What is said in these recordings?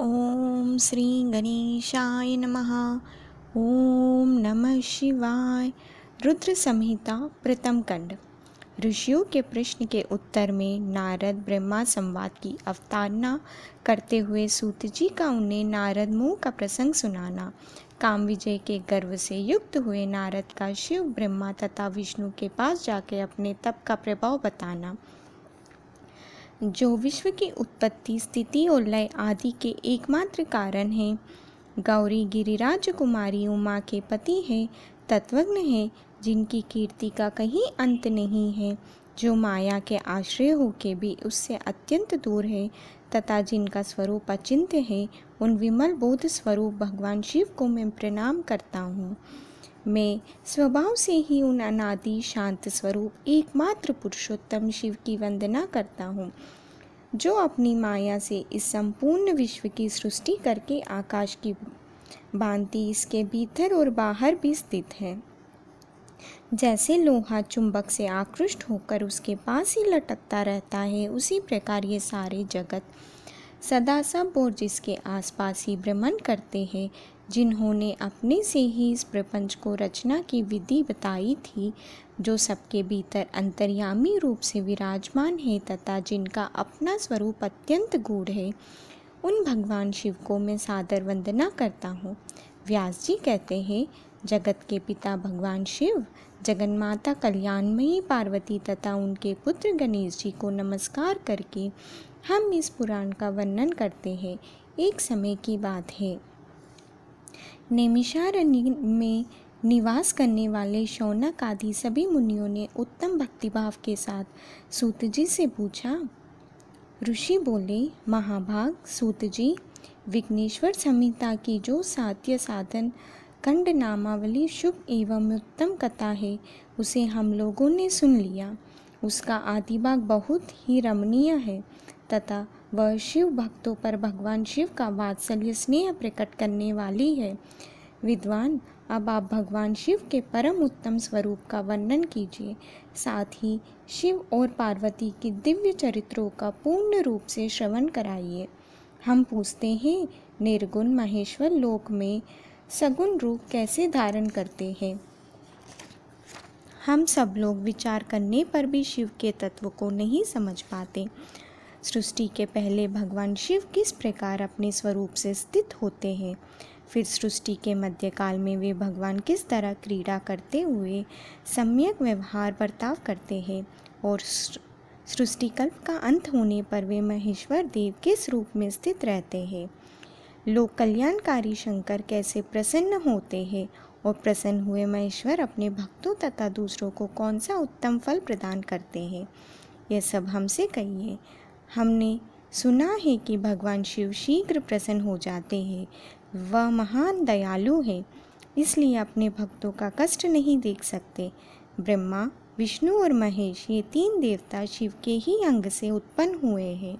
ओम श्री गणेशाय नमः ओम नमः शिवाय रुद्र संहिता प्रथम कंड ऋषियों के प्रश्न के उत्तर में नारद ब्रह्मा संवाद की अवतारणा करते हुए सूत जी का उन्हें नारद मुँह का प्रसंग सुनाना काम विजय के गर्व से युक्त हुए नारद का शिव ब्रह्मा तथा विष्णु के पास जाके अपने तप का प्रभाव बताना जो विश्व की उत्पत्ति स्थिति और लय आदि के एकमात्र कारण हैं गौरी गिरिराज कुमारी उमा के पति हैं तत्वज्ञ हैं जिनकी कीर्ति का कहीं अंत नहीं है जो माया के आश्रय होके भी उससे अत्यंत दूर है तथा जिनका स्वरूप अचिंत्य है उन विमल बोध स्वरूप भगवान शिव को मैं प्रणाम करता हूँ मैं स्वभाव से ही उन अनादि शांत स्वरूप एकमात्र पुरुषोत्तम शिव की वंदना करता हूँ जो अपनी माया से इस संपूर्ण विश्व की सृष्टि करके आकाश की बांति इसके भीतर और बाहर भी स्थित है जैसे लोहा चुंबक से आकृष्ट होकर उसके पास ही लटकता रहता है उसी प्रकार ये सारे जगत सदा सब और जिसके आसपास ही भ्रमण करते हैं जिन्होंने अपने से ही इस प्रपंच को रचना की विधि बताई थी जो सबके भीतर अंतर्यामी रूप से विराजमान है तथा जिनका अपना स्वरूप अत्यंत गूढ़ है उन भगवान शिव को मैं सादर वंदना करता हूँ व्यास जी कहते हैं जगत के पिता भगवान शिव जगन माता कल्याणमयी पार्वती तथा उनके पुत्र गणेश जी को नमस्कार करके हम इस पुराण का वर्णन करते हैं एक समय की बात है नेमिषारण्य में निवास करने वाले शौनक आदि सभी मुनियों ने उत्तम भक्तिभाव के साथ सूत जी से पूछा ऋषि बोले महाभाग सूत जी विघ्नेश्वर संहिता की जो सात्य साधन खंड नामावली शुभ एवं उत्तम कथा है उसे हम लोगों ने सुन लिया उसका आदिभाग बहुत ही रमणीय है तथा वह शिव भक्तों पर भगवान शिव का वात्सल्य स्नेह प्रकट करने वाली है विद्वान अब आप भगवान शिव के परम उत्तम स्वरूप का वर्णन कीजिए साथ ही शिव और पार्वती के दिव्य चरित्रों का पूर्ण रूप से श्रवण कराइए हम पूछते हैं निर्गुण महेश्वर लोक में सगुण रूप कैसे धारण करते हैं हम सब लोग विचार करने पर भी शिव के तत्व को नहीं समझ पाते सृष्टि के पहले भगवान शिव किस प्रकार अपने स्वरूप से स्थित होते हैं फिर सृष्टि के मध्यकाल में वे भगवान किस तरह क्रीड़ा करते हुए सम्यक व्यवहार बर्ताव करते हैं और सृष्टिकल्प का अंत होने पर वे महेश्वर देव किस रूप में स्थित रहते हैं लोक कल्याणकारी शंकर कैसे प्रसन्न होते हैं और प्रसन्न हुए महेश्वर अपने भक्तों तथा दूसरों को कौन सा उत्तम फल प्रदान करते हैं यह सब हमसे कहिए हमने सुना है कि भगवान शिव शीघ्र प्रसन्न हो जाते हैं वह महान दयालु हैं इसलिए अपने भक्तों का कष्ट नहीं देख सकते ब्रह्मा विष्णु और महेश ये तीन देवता शिव के ही अंग से उत्पन्न हुए हैं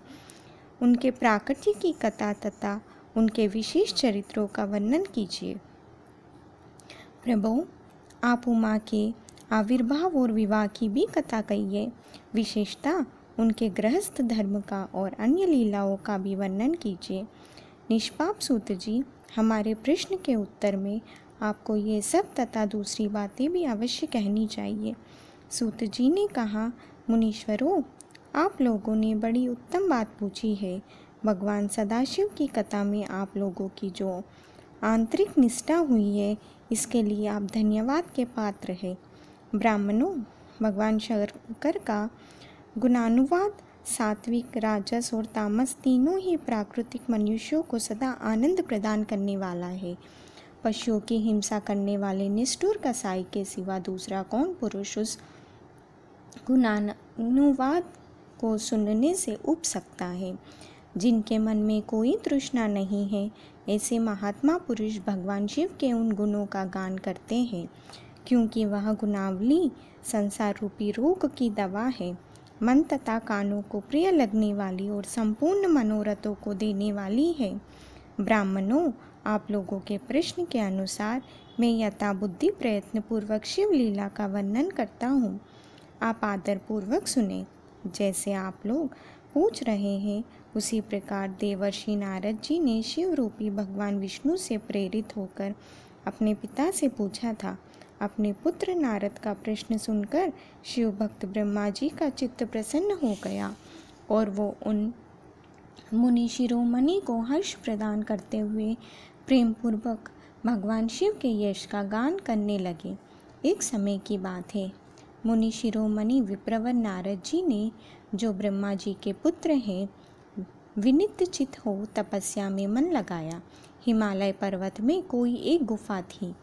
उनके प्राकृतिक की कथा तथा उनके विशेष चरित्रों का वर्णन कीजिए प्रभु आप उमा के आविर्भाव और विवाह की भी कथा कहिए विशेषता उनके गृहस्थ धर्म का और अन्य लीलाओं का भी वर्णन कीजिए निष्पाप सूत जी हमारे प्रश्न के उत्तर में आपको ये सब तथा दूसरी बातें भी अवश्य कहनी चाहिए सूत जी ने कहा मुनीश्वरों आप लोगों ने बड़ी उत्तम बात पूछी है भगवान सदाशिव की कथा में आप लोगों की जो आंतरिक निष्ठा हुई है इसके लिए आप धन्यवाद के पात्र हैं ब्राह्मणों भगवान शंकर का गुणानुवाद सात्विक राजस और तामस तीनों ही प्राकृतिक मनुष्यों को सदा आनंद प्रदान करने वाला है पशुओं की हिंसा करने वाले निष्ठुर कसाई के सिवा दूसरा कौन पुरुष उस गुणानुवाद को सुनने से उप सकता है जिनके मन में कोई तृष्णा नहीं है ऐसे महात्मा पुरुष भगवान शिव के उन गुणों का गान करते हैं क्योंकि वह गुणावली संसार रूपी रोग की दवा है मन तथा कानों को प्रिय लगने वाली और संपूर्ण मनोरथों को देने वाली है ब्राह्मणों आप लोगों के प्रश्न के अनुसार मैं यथा प्रयत्न प्रयत्नपूर्वक शिव लीला का वर्णन करता हूँ आप आदरपूर्वक सुने जैसे आप लोग पूछ रहे हैं उसी प्रकार देवर्षि नारद जी ने शिव रूपी भगवान विष्णु से प्रेरित होकर अपने पिता से पूछा था अपने पुत्र नारद का प्रश्न सुनकर शिव भक्त ब्रह्मा जी का चित्त प्रसन्न हो गया और वो उन मुनि शिरोमणि को हर्ष प्रदान करते हुए प्रेमपूर्वक भगवान शिव के यश का गान करने लगे एक समय की बात है मुनि शिरोमणि विप्रवर नारद जी ने जो ब्रह्मा जी के पुत्र हैं विनित चित हो तपस्या में मन लगाया हिमालय पर्वत में कोई एक गुफा थी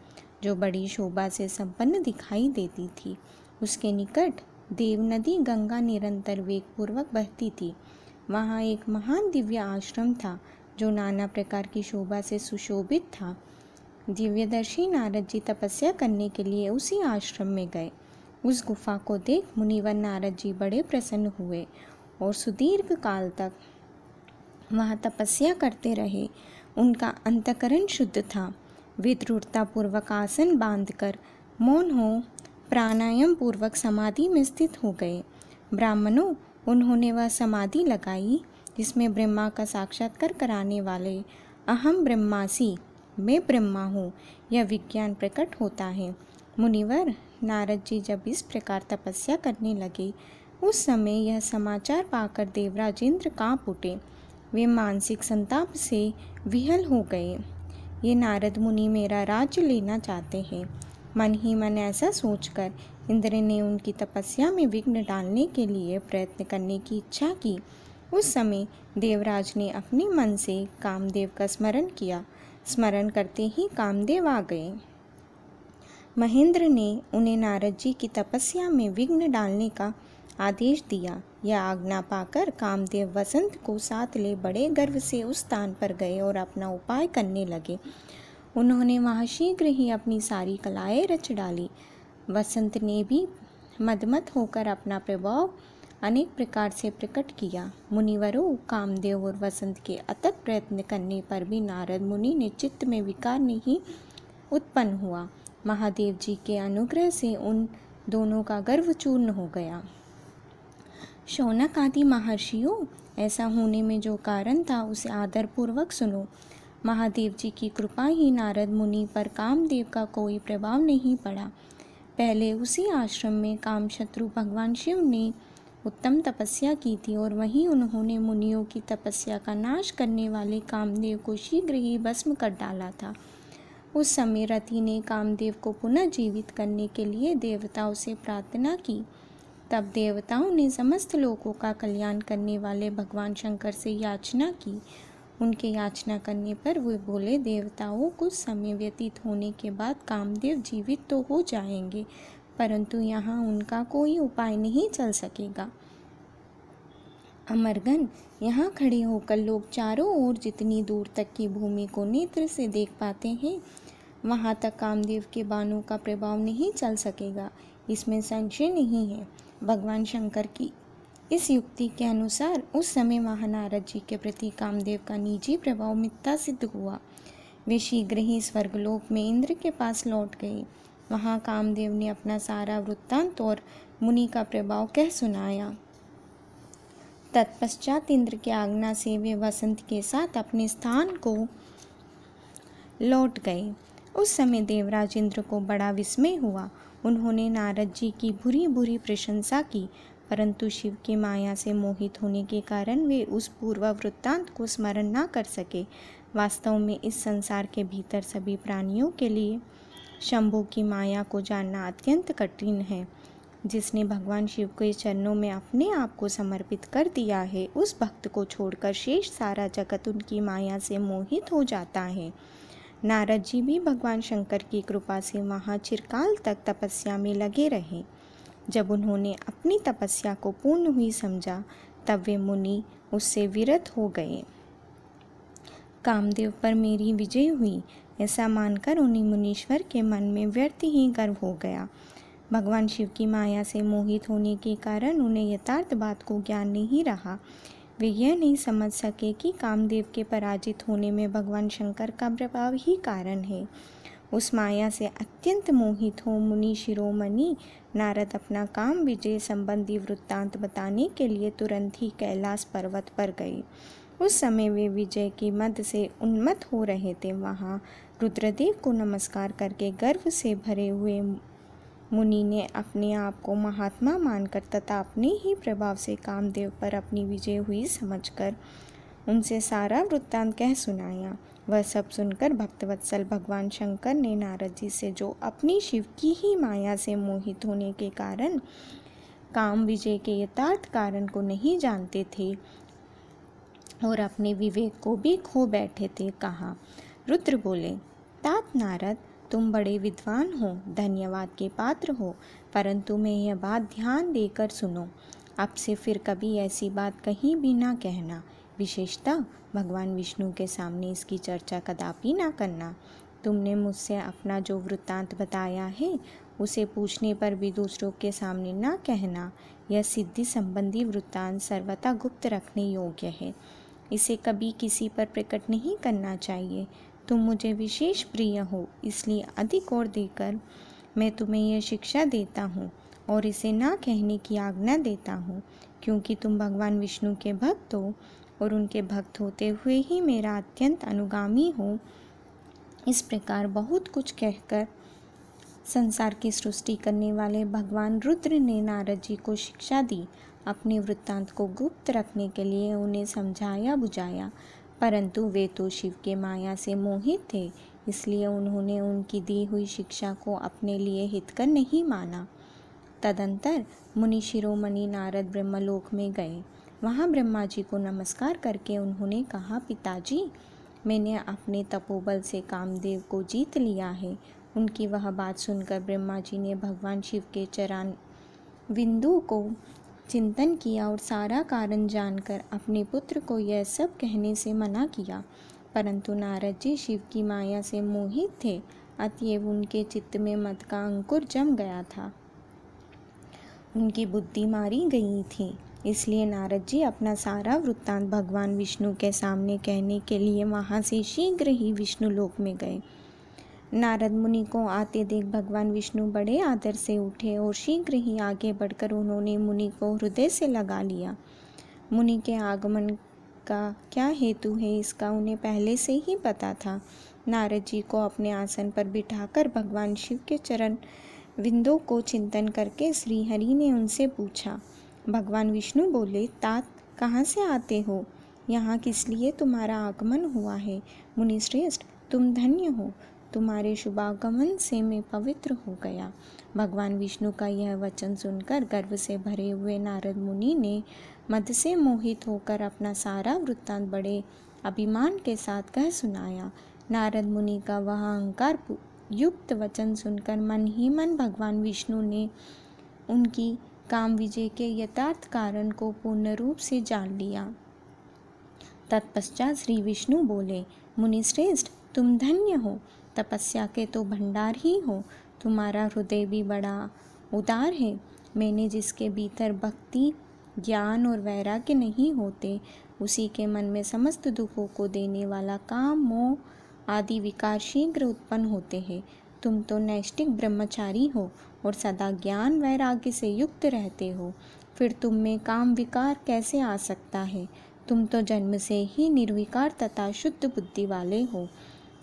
जो बड़ी शोभा से संपन्न दिखाई देती थी उसके निकट देव नदी गंगा निरंतर वेगपूर्वक बहती थी वहाँ एक महान दिव्य आश्रम था जो नाना प्रकार की शोभा से सुशोभित था दिव्यदर्शी नारद जी तपस्या करने के लिए उसी आश्रम में गए उस गुफा को देख मुनिवर नारद जी बड़े प्रसन्न हुए और सुदीर्घ काल तक वहाँ तपस्या करते रहे उनका अंतकरण शुद्ध था विद्रुढ़तापूर्वक आसन बांधकर मौन हो प्राणायाम पूर्वक समाधि में स्थित हो गए ब्राह्मणों उन्होंने वह समाधि लगाई जिसमें ब्रह्मा का साक्षात्कार कराने वाले अहम ब्रह्मासी मैं ब्रह्मा हूँ यह विज्ञान प्रकट होता है मुनिवर नारद जी जब इस प्रकार तपस्या करने लगे उस समय यह समाचार पाकर देवराज इंद्र काँप उठे वे मानसिक संताप से विहल हो गए ये नारद मुनि मेरा राज्य लेना चाहते हैं मन ही मन ऐसा सोचकर इंद्र ने उनकी तपस्या में विघ्न डालने के लिए प्रयत्न करने की इच्छा की उस समय देवराज ने अपने मन से कामदेव का स्मरण किया स्मरण करते ही कामदेव आ गए महेंद्र ने उन्हें नारद जी की तपस्या में विघ्न डालने का आदेश दिया यह आज्ञा पाकर कामदेव वसंत को साथ ले बड़े गर्व से उस स्थान पर गए और अपना उपाय करने लगे उन्होंने वहाँ शीघ्र ही अपनी सारी कलाएँ रच डाली वसंत ने भी मदमत होकर अपना प्रभाव अनेक प्रकार से प्रकट किया मुनिवरों कामदेव और वसंत के अतक प्रयत्न करने पर भी नारद मुनि ने चित्त में विकार नहीं उत्पन्न हुआ महादेव जी के अनुग्रह से उन दोनों का गर्व चूर्ण हो गया शौनक आदि महर्षियों ऐसा होने में जो कारण था उसे आदरपूर्वक सुनो महादेव जी की कृपा ही नारद मुनि पर कामदेव का कोई प्रभाव नहीं पड़ा पहले उसी आश्रम में कामशत्रु भगवान शिव ने उत्तम तपस्या की थी और वहीं उन्होंने मुनियों की तपस्या का नाश करने वाले कामदेव को शीघ्र ही भस्म कर डाला था उस समय रति ने कामदेव को पुनः जीवित करने के लिए देवताओं से प्रार्थना की तब देवताओं ने समस्त लोगों का कल्याण करने वाले भगवान शंकर से याचना की उनके याचना करने पर वे बोले देवताओं कुछ समय व्यतीत होने के बाद कामदेव जीवित तो हो जाएंगे परंतु यहाँ उनका कोई उपाय नहीं चल सकेगा अमरगन यहाँ खड़े होकर लोग चारों ओर जितनी दूर तक की भूमि को नेत्र से देख पाते हैं वहाँ तक कामदेव के बाणों का प्रभाव नहीं चल सकेगा इसमें संशय नहीं है भगवान शंकर की इस युक्ति के अनुसार उस समय महानारद जी के प्रति कामदेव का निजी प्रभाव मित्ता सिद्ध हुआ वे शीघ्र ही स्वर्गलोक में इंद्र के पास लौट गए वहाँ कामदेव ने अपना सारा वृत्तांत और मुनि का प्रभाव कह सुनाया तत्पश्चात इंद्र की आज्ञा से वे वसंत के साथ अपने स्थान को लौट गए उस समय देवराज इंद्र को बड़ा विस्मय हुआ उन्होंने नारद जी की बुरी बुरी प्रशंसा की परंतु शिव की माया से मोहित होने के कारण वे उस पूर्व वृत्तांत को स्मरण ना कर सके वास्तव में इस संसार के भीतर सभी प्राणियों के लिए शंभु की माया को जानना अत्यंत कठिन है जिसने भगवान शिव के चरणों में अपने आप को समर्पित कर दिया है उस भक्त को छोड़कर शेष सारा जगत उनकी माया से मोहित हो जाता है नारद जी भी भगवान शंकर की कृपा से वहाँ चिरकाल तक तपस्या में लगे रहे जब उन्होंने अपनी तपस्या को पूर्ण हुई समझा तब वे मुनि उससे विरत हो गए कामदेव पर मेरी विजय हुई ऐसा मानकर उन्हें मुनीश्वर के मन में व्यर्थ ही गर्व हो गया भगवान शिव की माया से मोहित होने के कारण उन्हें यथार्थ बात को ज्ञान नहीं रहा वे यह नहीं समझ सके कि कामदेव के पराजित होने में भगवान शंकर का प्रभाव ही कारण है उस माया से अत्यंत मोहित हो मुनि शिरोमणि नारद अपना काम विजय संबंधी वृत्तांत बताने के लिए तुरंत ही कैलाश पर्वत पर गए उस समय वे विजय की मद से उन्मत्त हो रहे थे वहाँ रुद्रदेव को नमस्कार करके गर्व से भरे हुए मुनि ने अपने आप को महात्मा मानकर तथा अपने ही प्रभाव से कामदेव पर अपनी विजय हुई समझकर उनसे सारा वृत्तांत कह सुनाया वह सब सुनकर भक्तवत्सल भगवान शंकर ने नारद जी से जो अपनी शिव की ही माया से मोहित होने के कारण काम विजय के यथार्थ कारण को नहीं जानते थे और अपने विवेक को भी खो बैठे थे कहा रुद्र बोले तात नारद तुम बड़े विद्वान हो धन्यवाद के पात्र हो परंतु मैं यह बात ध्यान देकर सुनो अब से फिर कभी ऐसी बात कहीं भी ना कहना विशेषतः भगवान विष्णु के सामने इसकी चर्चा कदापि ना करना तुमने मुझसे अपना जो वृत्तांत बताया है उसे पूछने पर भी दूसरों के सामने ना कहना यह सिद्धि संबंधी वृत्तांत सर्वथा गुप्त रखने योग्य है इसे कभी किसी पर प्रकट नहीं करना चाहिए तुम मुझे विशेष प्रिय हो इसलिए अधिक और देकर मैं तुम्हें यह शिक्षा देता हूँ और इसे ना कहने की आज्ञा देता हूँ क्योंकि तुम भगवान विष्णु के भक्त हो और उनके भक्त होते हुए ही मेरा अत्यंत अनुगामी हो इस प्रकार बहुत कुछ कहकर संसार की सृष्टि करने वाले भगवान रुद्र ने नारद जी को शिक्षा दी अपने वृत्तांत को गुप्त रखने के लिए उन्हें समझाया बुझाया परंतु वे तो शिव के माया से मोहित थे इसलिए उन्होंने उनकी दी हुई शिक्षा को अपने लिए हितकर नहीं माना तदंतर मुनि शिरोमणि नारद ब्रह्मलोक में गए वहाँ ब्रह्मा जी को नमस्कार करके उन्होंने कहा पिताजी मैंने अपने तपोबल से कामदेव को जीत लिया है उनकी वह बात सुनकर ब्रह्मा जी ने भगवान शिव के चरण बिंदु को चिंतन किया और सारा कारण जानकर अपने पुत्र को यह सब कहने से मना किया परंतु नारद जी शिव की माया से मोहित थे अतएव उनके चित्त में मत का अंकुर जम गया था उनकी बुद्धि मारी गई थी इसलिए नारद जी अपना सारा वृत्तांत भगवान विष्णु के सामने कहने के लिए वहाँ से शीघ्र ही विष्णु लोक में गए नारद मुनि को आते देख भगवान विष्णु बड़े आदर से उठे और शीघ्र ही आगे बढ़कर उन्होंने मुनि को हृदय से लगा लिया मुनि के आगमन का क्या हेतु है इसका उन्हें पहले से ही पता था नारद जी को अपने आसन पर बिठाकर भगवान शिव के चरण विंदु को चिंतन करके श्रीहरि ने उनसे पूछा भगवान विष्णु बोले तात कहाँ से आते हो यहाँ किस लिए तुम्हारा आगमन हुआ है मुनिश्रेष्ठ तुम धन्य हो तुम्हारे शुभागमन से मैं पवित्र हो गया भगवान विष्णु का यह वचन सुनकर गर्व से भरे हुए नारद मुनि ने मद से मोहित होकर अपना सारा वृत्तांत बड़े अभिमान के साथ कह सुनाया नारद मुनि का वह अहंकार युक्त वचन सुनकर मन ही मन भगवान विष्णु ने उनकी काम विजय के यथार्थ कारण को पूर्ण रूप से जान लिया तत्पश्चात श्री विष्णु बोले मुनिश्रेष्ठ तुम धन्य हो तपस्या के तो भंडार ही हो तुम्हारा हृदय भी बड़ा उदार है मैंने जिसके भीतर भक्ति ज्ञान और वैराग्य नहीं होते उसी के मन में समस्त दुखों को देने वाला काम मोह आदि विकार शीघ्र उत्पन्न होते हैं तुम तो नैष्टिक ब्रह्मचारी हो और सदा ज्ञान वैराग्य से युक्त रहते हो फिर तुम में काम विकार कैसे आ सकता है तुम तो जन्म से ही निर्विकार तथा शुद्ध बुद्धि वाले हो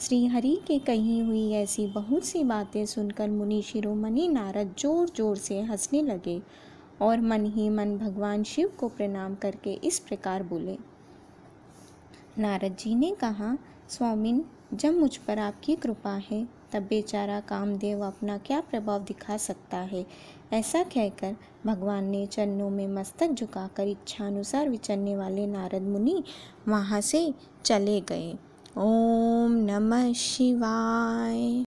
श्रीहरि के कही हुई ऐसी बहुत सी बातें सुनकर मुनि शिरोमणि नारद जोर जोर से हंसने लगे और मन ही मन भगवान शिव को प्रणाम करके इस प्रकार बोले नारद जी ने कहा स्वामिन जब मुझ पर आपकी कृपा है तब बेचारा कामदेव अपना क्या प्रभाव दिखा सकता है ऐसा कहकर भगवान ने चरणों में मस्तक झुकाकर इच्छानुसार विचरने वाले नारद मुनि वहाँ से चले गए ओम नमः शिवाय